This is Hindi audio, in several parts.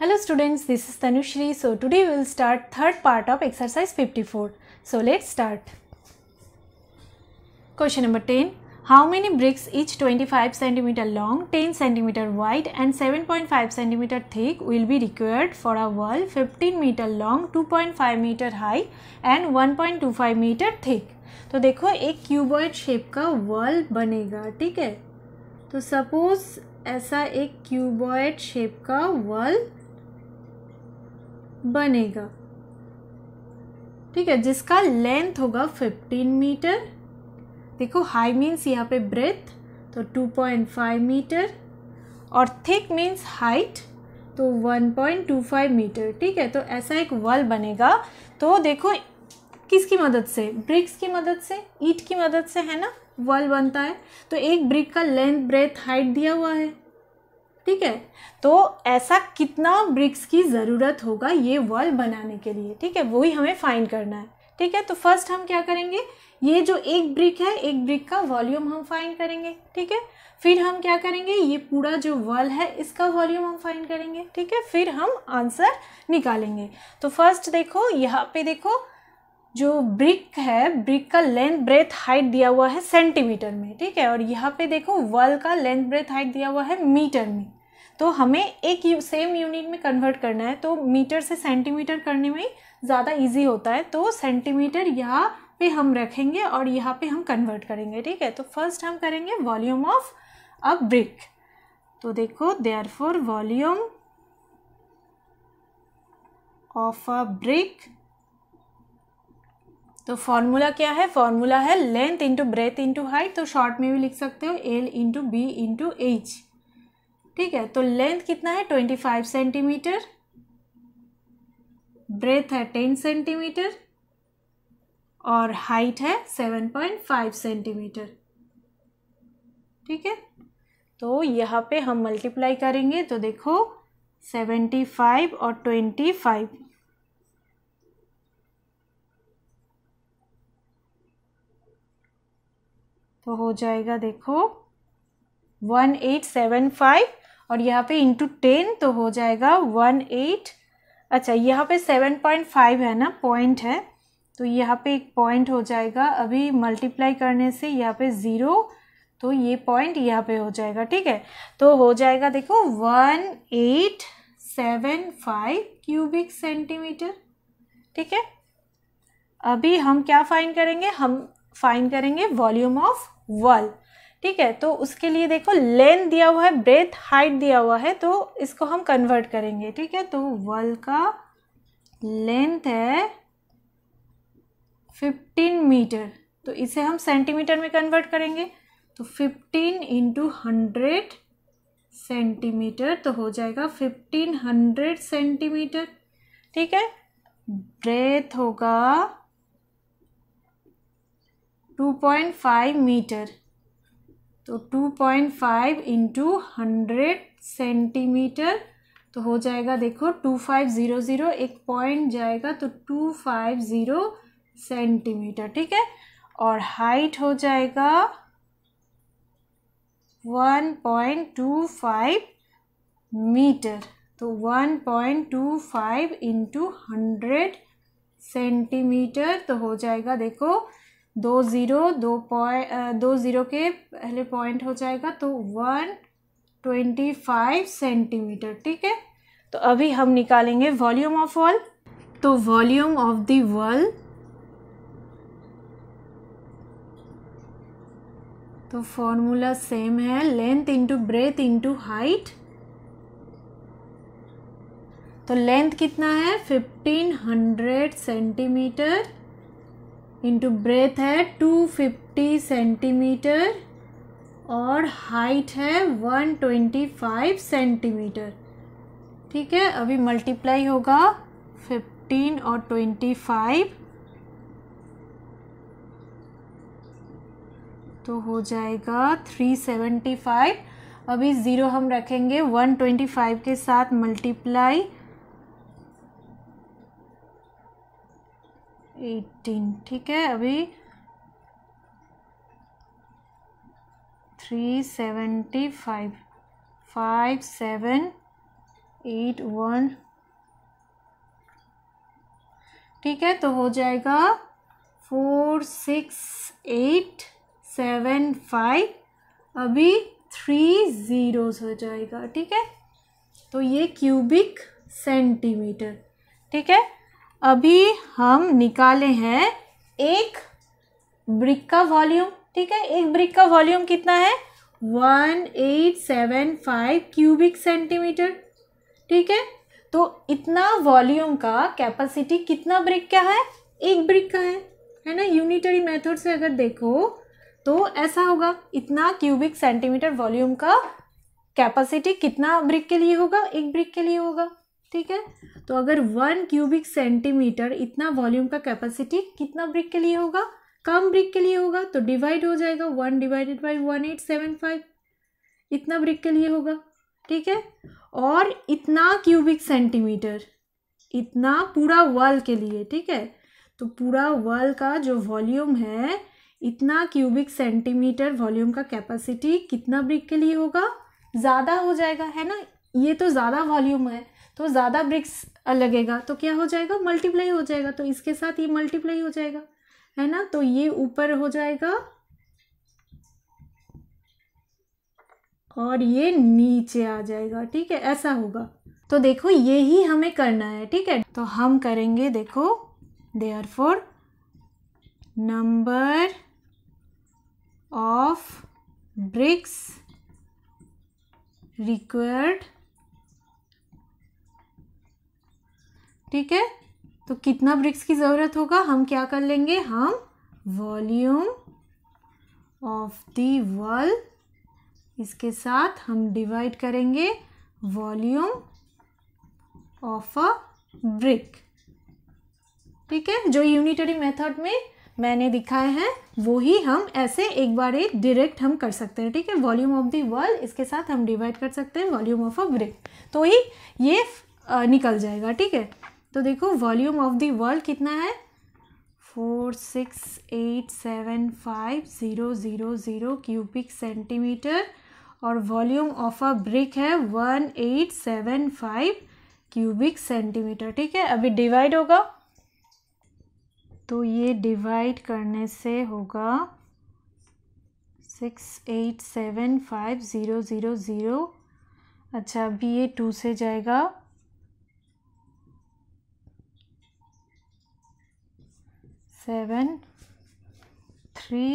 Hello students, this is Tanushri. So today we will start third part of exercise 54. So let's start. Question number 10. How many bricks each 25 cm long, 10 cm wide and 7.5 cm thick will be required for a wall 15 meter long, 2.5 meter high and 1.25 meter thick? तो देखो एक क्यूबॉइड शेप का वॉल बनेगा ठीक है तो सपोज ऐसा एक क्यूबॉइड शेप का वॉल बनेगा ठीक है जिसका लेंथ होगा फिफ्टीन मीटर देखो हाई मीन्स यहाँ पे ब्रेथ तो टू पॉइंट फाइव मीटर और थिक मीन्स हाइट तो one point two five metre ठीक है तो ऐसा एक वॉल बनेगा तो देखो किसकी मदद से ब्रिक्स की मदद से ईट की मदद से है ना वॉल बनता है तो एक ब्रिक का लेंथ ब्रेथ हाइट दिया हुआ है ठीक है तो ऐसा कितना ब्रिक्स की ज़रूरत होगा ये वॉल बनाने के लिए ठीक है वही हमें फाइंड करना है ठीक है तो फर्स्ट हम क्या करेंगे ये जो एक ब्रिक है एक ब्रिक का वॉल्यूम हम फाइंड करेंगे ठीक है फिर हम क्या करेंगे ये पूरा जो वॉल है इसका वॉल्यूम हम फाइंड करेंगे ठीक है फिर हम आंसर निकालेंगे तो फर्स्ट देखो यहाँ पे देखो जो ब्रिक है ब्रिक का लेंथ ब्रेथ हाइट दिया हुआ है सेंटीमीटर में ठीक है और यहाँ पे देखो वॉल का लेंथ ब्रेथ हाइट दिया हुआ है मीटर में तो हमें एक सेम यूनिट में कन्वर्ट करना है तो मीटर से सेंटीमीटर करने में ज़्यादा इजी होता है तो सेंटीमीटर यहाँ पे हम रखेंगे और यहाँ पे हम कन्वर्ट करेंगे ठीक है तो फर्स्ट हम करेंगे वॉल्यूम ऑफ अ ब्रिक तो देखो therefore volume of a brick तो फॉर्मूला क्या है फॉर्मूला है length into breadth into height तो शॉर्ट में भी लिख सकते हो L into B into H ठीक है तो लेंथ कितना है ट्वेंटी फाइव सेंटीमीटर ब्रेथ है टेन सेंटीमीटर और हाइट है सेवन पॉइंट फाइव सेंटीमीटर ठीक है तो यहाँ पे हम मल्टीप्लाई करेंगे तो देखो सेवेंटी फाइव और ट्वेंटी फाइव तो हो जाएगा देखो वन एट सेवन फाइव और यहाँ पे इंटू टेन तो हो जाएगा वन एट अच्छा यहाँ पे सेवन पॉइंट फाइव है ना पॉइंट है तो यहाँ पे एक पॉइंट हो जाएगा अभी मल्टीप्लाई करने से यहाँ पे ज़ीरो तो ये पॉइंट यहाँ पे हो जाएगा ठीक है तो हो जाएगा देखो one eight seven five cubic centimetre ठीक है अभी हम क्या फाइन करेंगे हम फाइन करेंगे वॉल्यूम ऑफ वर्ल्ड ठीक है तो उसके लिए देखो लेंथ दिया हुआ है ब्रेथ हाइट दिया हुआ है तो इसको हम कन्वर्ट करेंगे ठीक है तो वर्ल का लेंथ है फिफ्टीन मीटर तो इसे हम सेंटीमीटर में कन्वर्ट करेंगे तो फिफ्टीन इंटू हंड्रेड सेंटीमीटर तो हो जाएगा फिफ्टीन हंड्रेड सेंटीमीटर ठीक है ब्रेथ होगा टू पॉइंट फाइव मीटर तो two point five into hundred centimetre तो हो जाएगा देखो टू फाइव ज़ीरो ज़ीरो एक पॉइंट जाएगा तो टू फाइव ज़ीरो सेंटीमीटर ठीक है और हाइट हो जाएगा one point two five metre तो one point two five into hundred centimetre तो हो जाएगा देखो दो ज़ीरो दो पॉइंट दो ज़ीरो के पहले पॉइंट हो जाएगा तो वन ट्वेंटी फाइव सेंटीमीटर ठीक है तो अभी हम निकालेंगे वॉल्यूम ऑफ वॉल तो वॉल्यूम ऑफ द वॉल तो फॉर्मूला सेम है length into breadth into height तो लेंथ कितना है fifteen hundred centimetre into breadth है 250 सेंटीमीटर और हाइट है 125 सेंटीमीटर ठीक है अभी मल्टीप्लाई होगा 15 और 25 तो हो जाएगा 375 अभी ज़ीरो हम रखेंगे 125 के साथ मल्टीप्लाई एटीन ठीक है अभी three seventy five five seven eight one ठीक है तो हो जाएगा four six eight seven five अभी थ्री ज़ीरोज़ हो जाएगा ठीक है तो ये क्यूबिक सेंटीमीटर ठीक है अभी हम निकाले हैं एक ब्रिक का वॉल्यूम ठीक है एक ब्रिक का वॉल्यूम कितना है one eight seven five cubic centimetre ठीक है तो इतना वॉल्यूम का कैपेसिटी कितना ब्रिक का है एक ब्रिक का है है ना यूनिटरी मेथड से अगर देखो तो ऐसा होगा इतना क्यूबिक सेंटीमीटर वॉल्यूम का कैपेसिटी कितना ब्रिक के लिए होगा एक ब्रिक के लिए होगा ठीक है तो अगर वन क्यूबिक सेंटीमीटर इतना वॉल्यूम का कैपेसिटी कितना ब्रिक के लिए होगा कम ब्रिक के लिए होगा तो डिवाइड हो जाएगा one divided by one eight seven five इतना ब्रिक के लिए होगा ठीक है और इतना क्यूबिक सेंटीमीटर इतना पूरा वॉल के लिए ठीक है तो पूरा वॉल का जो वॉल्यूम है इतना क्यूबिक सेंटीमीटर वॉल्यूम का कैपेसिटी कितना ब्रिक के लिए होगा ज़्यादा हो जाएगा है ना ये तो ज़्यादा वॉल्यूम है तो ज़्यादा ब्रिक्स लगेगा तो क्या हो जाएगा मल्टीप्लाई हो जाएगा तो इसके साथ ये मल्टीप्लाई हो जाएगा है ना तो ये ऊपर हो जाएगा और ये नीचे आ जाएगा ठीक है ऐसा होगा तो देखो ये ही हमें करना है ठीक है तो हम करेंगे देखो therefore number of bricks required ठीक है तो कितना ब्रिक्स की ज़रूरत होगा हम क्या कर लेंगे हम वॉल्यूम ऑफ द वॉल इसके साथ हम डिवाइड करेंगे वॉल्यूम ऑफ अ ब्रिक ठीक है जो यूनिटरी मेथड में मैंने दिखाए हैं वो ही हम ऐसे एक बार एक डायरेक्ट हम कर सकते हैं ठीक है वॉल्यूम ऑफ दी वर्ल्ड इसके साथ हम डिवाइड कर सकते हैं वॉल्यूम ऑफ अ ब्रिक तो ही ये निकल जाएगा ठीक है तो देखो वॉल्यूम ऑफ द वर्ल्ड कितना है four six eight seven five zero zero zero cubic centimetre और वॉल्यूम ऑफ अ ब्रिक है one eight seven five cubic centimetre ठीक है अभी डिवाइड होगा तो ये डिवाइड करने से होगा six eight seven five zero zero zero अच्छा अभी ये टू से जाएगा सेवन थ्री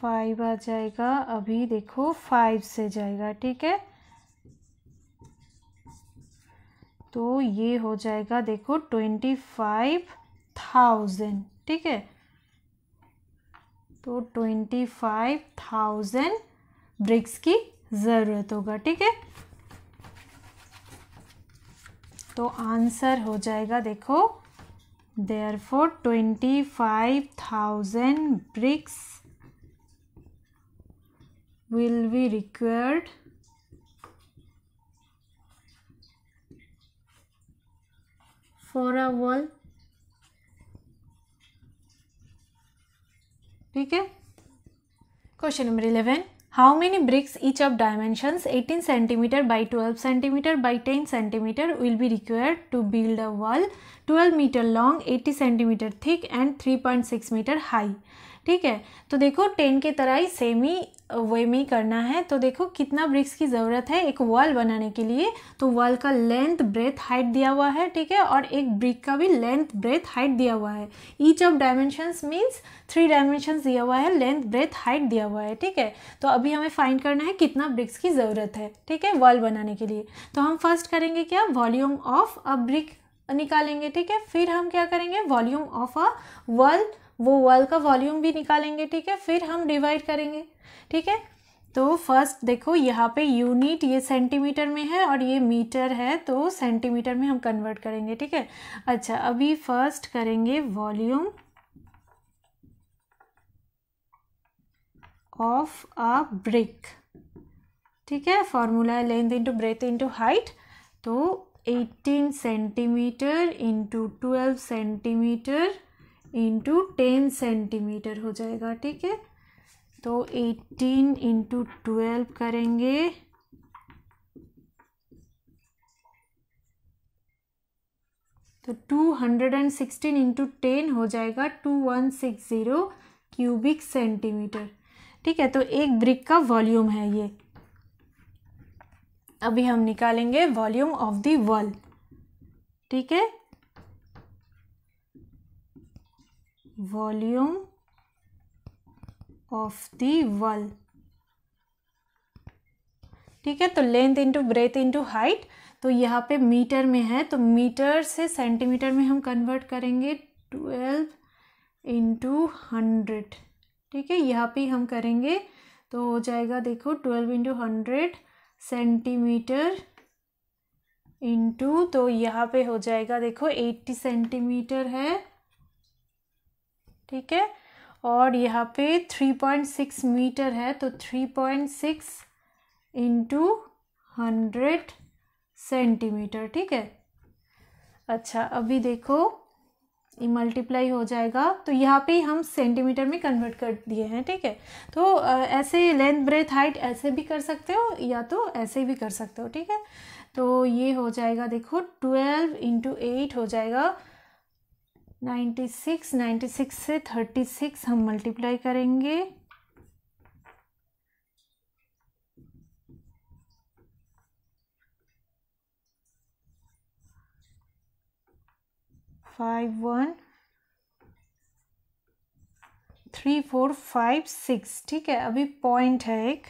फाइव आ जाएगा अभी देखो फाइव से जाएगा ठीक है तो ये हो जाएगा देखो ट्वेंटी फाइव थाउजेंड ठीक है तो ट्वेंटी फाइव थाउजेंड ब्रिक्स की ज़रूरत होगा ठीक है तो आंसर हो जाएगा देखो therefore twenty five thousand bricks will be required for a wall ठीक है question number eleven How many bricks each of dimensions 18 cm by 12 cm by 10 cm will be required to build a wall 12 meter long 80 cm thick and 3.6 meter high ठीक है तो देखो 10 की तरह ही सेम ही वे में करना है तो देखो कितना ब्रिक्स की ज़रूरत है एक वॉल बनाने के लिए तो वॉल का लेंथ ब्रेथ हाइट दिया हुआ है ठीक है और एक ब्रिक का भी लेंथ ब्रेथ हाइट दिया हुआ है each of dimensions means three dimensions दिया हुआ है लेंथ ब्रेथ हाइट दिया हुआ है ठीक है तो अभी हमें फाइंड करना है कितना ब्रिक्स की ज़रूरत है ठीक है वॉल बनाने के लिए तो हम फर्स्ट करेंगे क्या वॉल्यूम ऑफ अ ब्रिक निकालेंगे ठीक है फिर हम क्या करेंगे वॉल्यूम ऑफ अ वॉल वो वॉल का वॉल्यूम भी निकालेंगे ठीक है फिर हम डिवाइड करेंगे ठीक है तो फर्स्ट देखो यहाँ पे यूनिट ये सेंटीमीटर में है और ये मीटर है तो सेंटीमीटर में हम कन्वर्ट करेंगे ठीक है अच्छा अभी फर्स्ट करेंगे वॉल्यूम ऑफ अ ब्रिक ठीक है फॉर्मूला है length into breadth into height तो 18 centimetre into twelve centimetre into ten centimetre हो जाएगा ठीक है तो एटीन इंटू ट्वेल्व करेंगे तो two hundred and sixteen into ten हो जाएगा two one six zero cubic centimetre ठीक है तो एक ब्रिक का वॉल्यूम है ये अभी हम निकालेंगे वॉल्यूम ऑफ द वॉल ठीक है वॉल्यूम ऑफ दी वल ठीक है तो length into breadth into height तो यहाँ पे मीटर में है तो मीटर से सेंटीमीटर में हम कन्वर्ट करेंगे ट्वेल्व इंटू हंड्रेड ठीक है यहाँ पे हम करेंगे तो हो जाएगा देखो twelve into hundred centimetre into तो यहाँ पे हो जाएगा देखो एट्टी सेंटीमीटर है ठीक है और यहाँ पे थ्री पॉइंट सिक्स मीटर है तो three point six into hundred centimetre ठीक है अच्छा अभी देखो ये मल्टीप्लाई हो जाएगा तो यहाँ पे हम सेंटीमीटर में कन्वर्ट कर दिए हैं ठीक है तो ऐसे लेंथ ब्रेथ हाइट ऐसे भी कर सकते हो या तो ऐसे भी कर सकते हो ठीक है तो ये हो जाएगा देखो ट्वेल्व इंटू एट हो जाएगा 96 सिक्स से 36 हम मल्टीप्लाई करेंगे five one three four five six ठीक है अभी पॉइंट है एक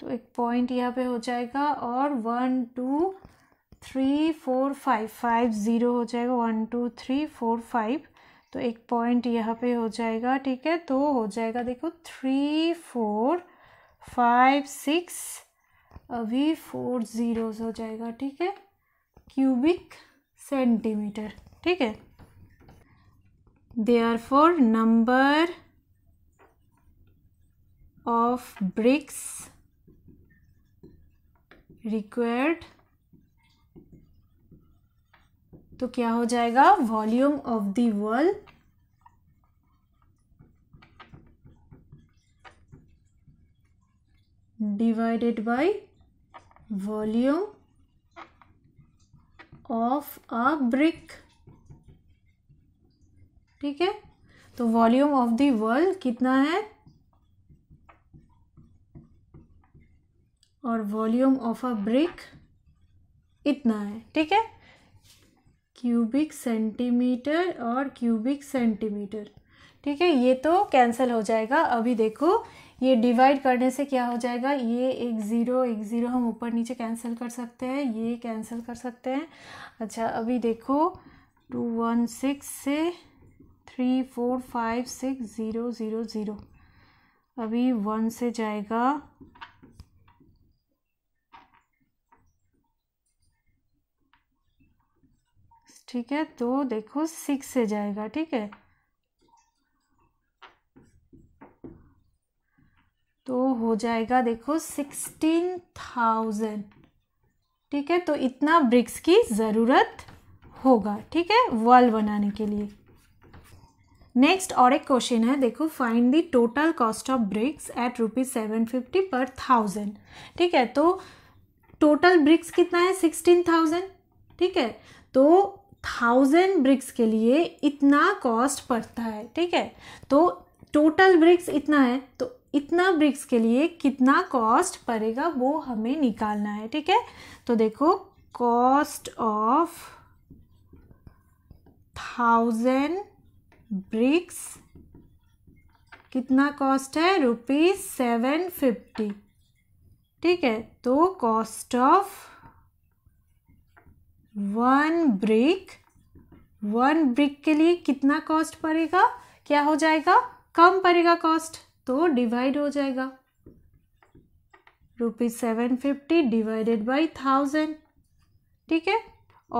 तो एक पॉइंट यहाँ पे हो जाएगा और one two three four five five zero हो जाएगा one two three four five तो एक पॉइंट यहाँ पे हो जाएगा ठीक है तो हो जाएगा देखो थ्री फोर फाइव सिक्स अभी फोर ज़ीरोज़ हो जाएगा ठीक है क्यूबिक सेंटीमीटर ठीक है therefore number of bricks required तो क्या हो जाएगा volume of the world divided by volume of a brick ठीक है तो वॉल्यूम ऑफ द वर्ल्ड कितना है और वॉल्यूम ऑफ अ ब्रिक इतना है ठीक है क्यूबिक सेंटीमीटर और क्यूबिक सेंटीमीटर ठीक है ये तो कैंसिल हो जाएगा अभी देखो ये डिवाइड करने से क्या हो जाएगा ये एक ज़ीरो एक ज़ीरो हम ऊपर नीचे कैंसिल कर सकते हैं ये कैंसिल कर सकते हैं अच्छा अभी देखो टू वन सिक्स से three four five six zero zero zero अभी वन से जाएगा ठीक है तो देखो सिक्स से जाएगा ठीक है तो हो जाएगा देखो सिक्सटीन थाउजेंड ठीक है तो इतना ब्रिक्स की ज़रूरत होगा ठीक है वॉल बनाने के लिए नेक्स्ट और एक क्वेश्चन है देखो find the total cost of bricks at rupees seven fifty per thousand ठीक है तो टोटल ब्रिक्स कितना है सिक्सटीन थाउजेंड ठीक है तो थाउजेंड ब्रिक्स के लिए इतना कॉस्ट पड़ता है ठीक है तो टोटल ब्रिक्स इतना है तो इतना ब्रिक्स के लिए कितना कॉस्ट पड़ेगा वो हमें निकालना है ठीक है तो देखो कॉस्ट ऑफ थाउजेंड ब्रिक्स कितना कॉस्ट है रुपीज़ सेवन फिफ्टी ठीक है तो cost of one brick one brick के लिए कितना कॉस्ट पड़ेगा क्या हो जाएगा कम पड़ेगा कॉस्ट तो डिवाइड हो जाएगा rupees seven fifty divided by thousand ठीक है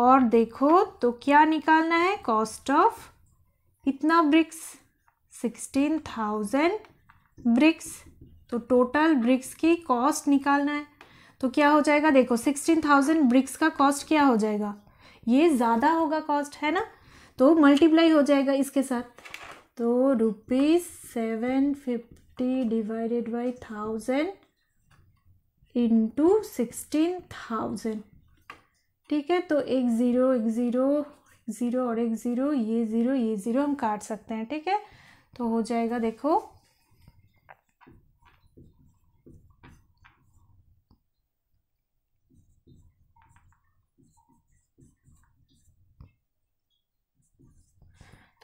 और देखो तो क्या निकालना है कॉस्ट ऑफ इतना ब्रिक्स सिक्सटीन थाउजेंड ब्रिक्स तो टोटल ब्रिक्स की कॉस्ट निकालना है तो क्या हो जाएगा देखो सिक्सटीन थाउजेंड ब्रिक्स का कॉस्ट क्या हो जाएगा ये ज़्यादा होगा कॉस्ट है ना तो मल्टीप्लाई हो जाएगा इसके साथ तो rupees seven fifty divided by thousand into sixteen thousand ठीक है तो एक ज़ीरो एक ज़ीरो ज़ीरो और एक ज़ीरो ये ज़ीरो ये ज़ीरो हम काट सकते हैं ठीक है तो हो जाएगा देखो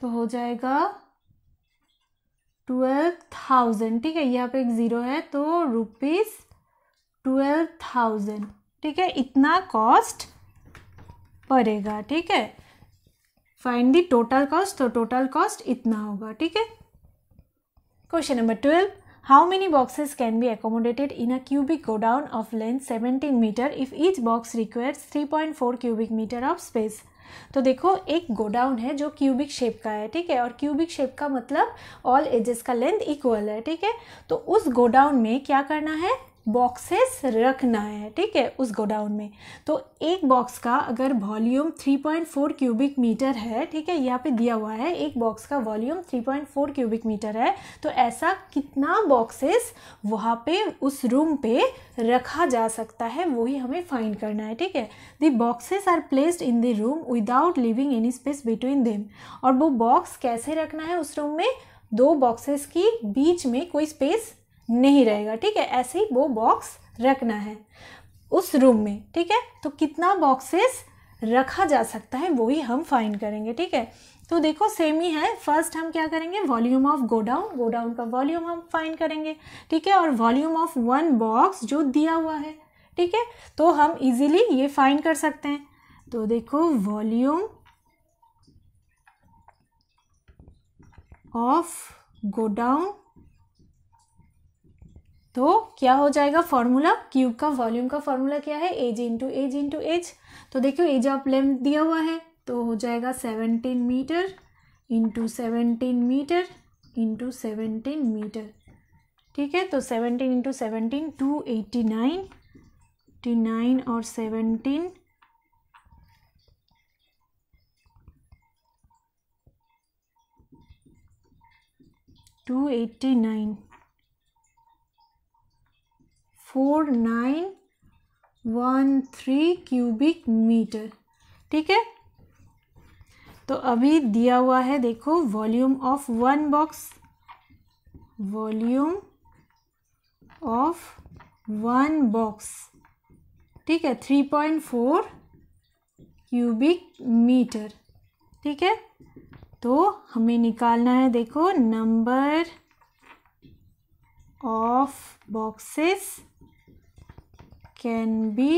तो हो जाएगा ट्वेल्व थाउजेंड ठीक है यहाँ पे एक ज़ीरो है तो रुपीज ट्वेल्व थाउजेंड ठीक है इतना कॉस्ट पड़ेगा ठीक है फाइंड दी टोटल कॉस्ट तो टोटल कॉस्ट इतना होगा ठीक है question number twelve how many boxes can be accommodated in a cubic godown of length seventeen metre if each box requires three point four cubic metre of space तो देखो एक गोडाउन है जो क्यूबिक शेप का है ठीक है और क्यूबिक शेप का मतलब ऑल एजेस का लेंथ इक्वल है ठीक है तो उस गोडाउन में क्या करना है बॉक्सेस रखना है ठीक है उस गोडाउन में तो एक बॉक्स का अगर वॉल्यूम 3.4 क्यूबिक मीटर है ठीक है यहाँ पे दिया हुआ है एक बॉक्स का वॉल्यूम 3.4 क्यूबिक मीटर है तो ऐसा कितना बॉक्सेस वहाँ पे उस रूम पे रखा जा सकता है वही हमें फाइंड करना है ठीक है the boxes are placed in the room without leaving any space between them और वो बॉक्स कैसे रखना है उस रूम में दो बॉक्सेस की बीच में कोई स्पेस नहीं रहेगा ठीक है ऐसे ही वो बॉक्स रखना है उस रूम में ठीक है तो कितना बॉक्सेस रखा जा सकता है वही हम फाइंड करेंगे ठीक है तो देखो सेम ही है फर्स्ट हम क्या करेंगे वॉल्यूम ऑफ गोडाउन गोडाउन का वॉल्यूम हम फाइंड करेंगे ठीक है और वॉल्यूम ऑफ वन बॉक्स जो दिया हुआ है ठीक है तो हम इजीली ये फाइंड कर सकते हैं तो देखो वॉल्यूम ऑफ गोडाउन तो क्या हो जाएगा फॉर्मूला क्यूब का वॉल्यूम का फॉर्मूला क्या है edge into edge into edge तो देखियो एज ऑफ लेंथ दिया हुआ है तो हो जाएगा seventeen metre into seventeen metre into seventeen metre ठीक है तो seventeen into seventeen two eighty nine eighty nine और seventeen two eighty nine four nine one three cubic metre ठीक है तो अभी दिया हुआ है देखो volume of one box volume of one box ठीक है three point four cubic metre ठीक है तो हमें निकालना है देखो number of boxes can be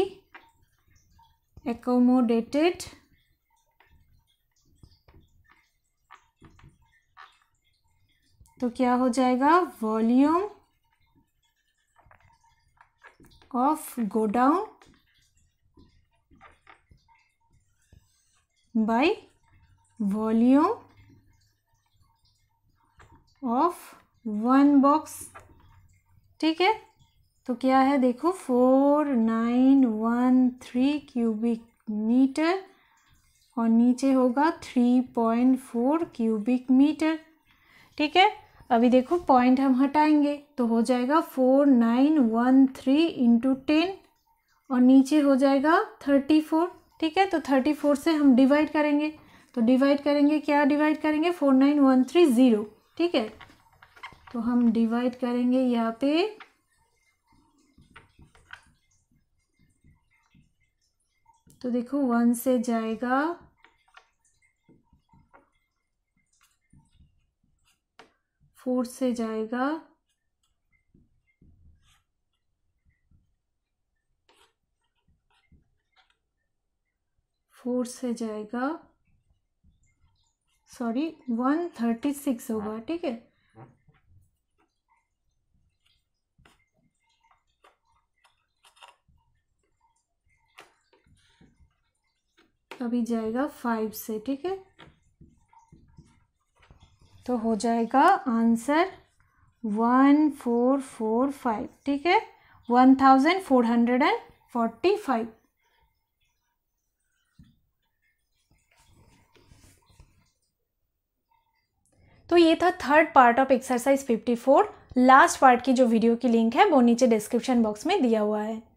accommodated तो क्या हो जाएगा volume of godown by volume of one box ठीक है तो क्या है देखो four nine one three cubic metre और नीचे होगा three point four cubic metre ठीक है अभी देखो पॉइंट हम हटाएंगे तो हो जाएगा four nine one three into ten और नीचे हो जाएगा थर्टी फोर ठीक है तो थर्टी फोर से हम डिवाइड करेंगे तो डिवाइड करेंगे क्या डिवाइड करेंगे four nine one three zero ठीक है तो हम डिवाइड करेंगे यहाँ पे तो देखो वन से जाएगा फोर से जाएगा फोर से जाएगा सॉरी वन थर्टी सिक्स होगा ठीक है अभी जाएगा फाइव से ठीक है तो हो जाएगा answer one four four five ठीक है one thousand four hundred and forty five तो ये था third part of exercise fifty four last part की जो वीडियो की लिंक है वो नीचे डिस्क्रिप्शन बॉक्स में दिया हुआ है